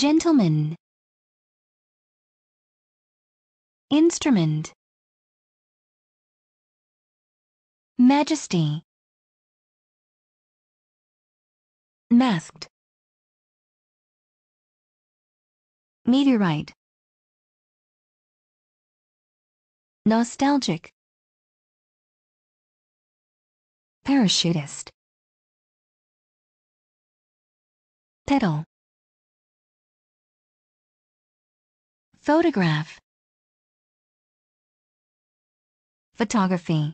Gentleman Instrument Majesty Masked Meteorite Nostalgic Parachutist Pedal Photograph. Photography.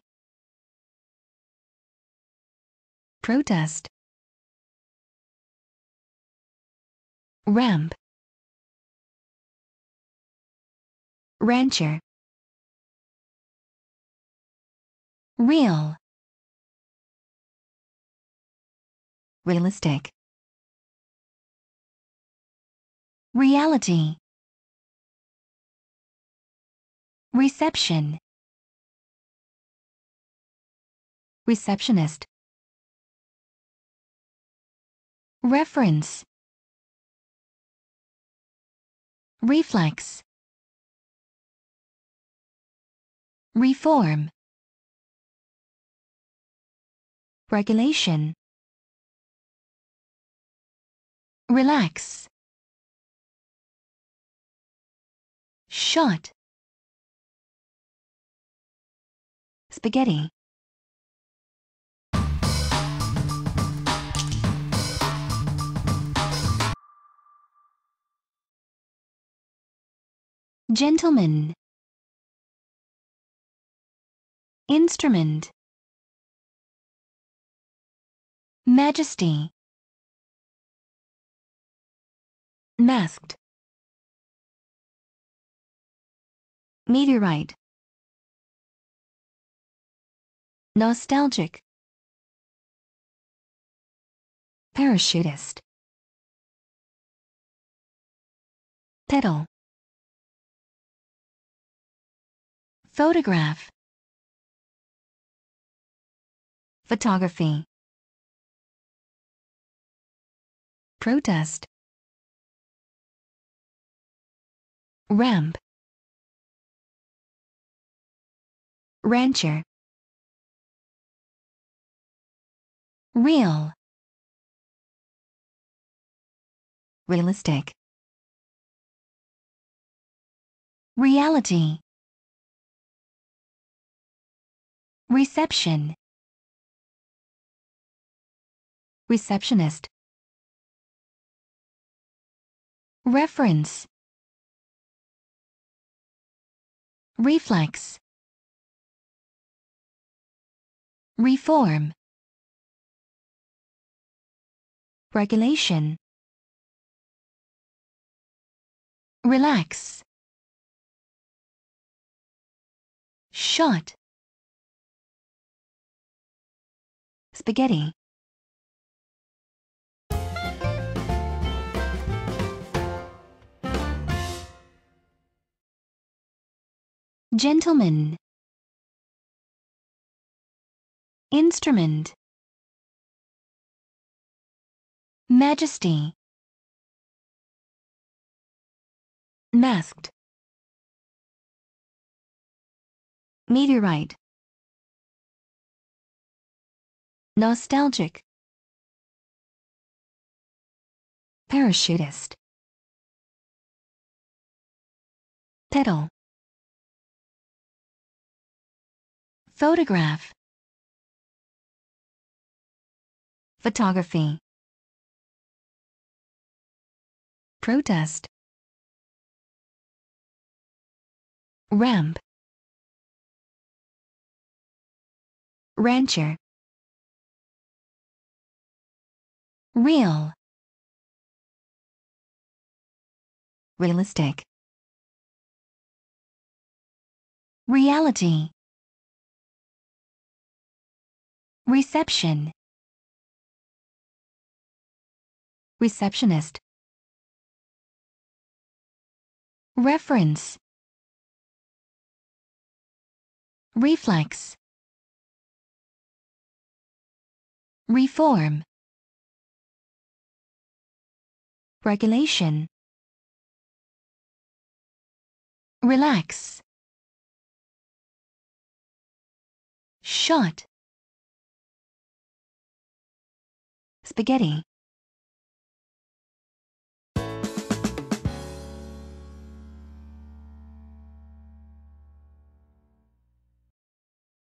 Protest. Ramp. Rancher. Real. Realistic. Reality. Reception Receptionist Reference Reflex Reform Regulation Relax Shut Spaghetti. Gentleman. Instrument. Majesty. Masked. Meteorite. Nostalgic. Parachutist. Pedal. Photograph. Photography. Protest. Ramp. Rancher. Real. Realistic. Reality. Reception. Receptionist. Reference. Reflex. Reform. regulation. Relax. Shut. Spaghetti. Gentlemen. Instrument. Majesty. Masked. Meteorite. Nostalgic. Parachutist. Pedal. Photograph. Photography. protest. Ramp. Rancher. Real. Realistic. Reality. Reception. Receptionist. Reference Reflex Reform Regulation Relax Shot Spaghetti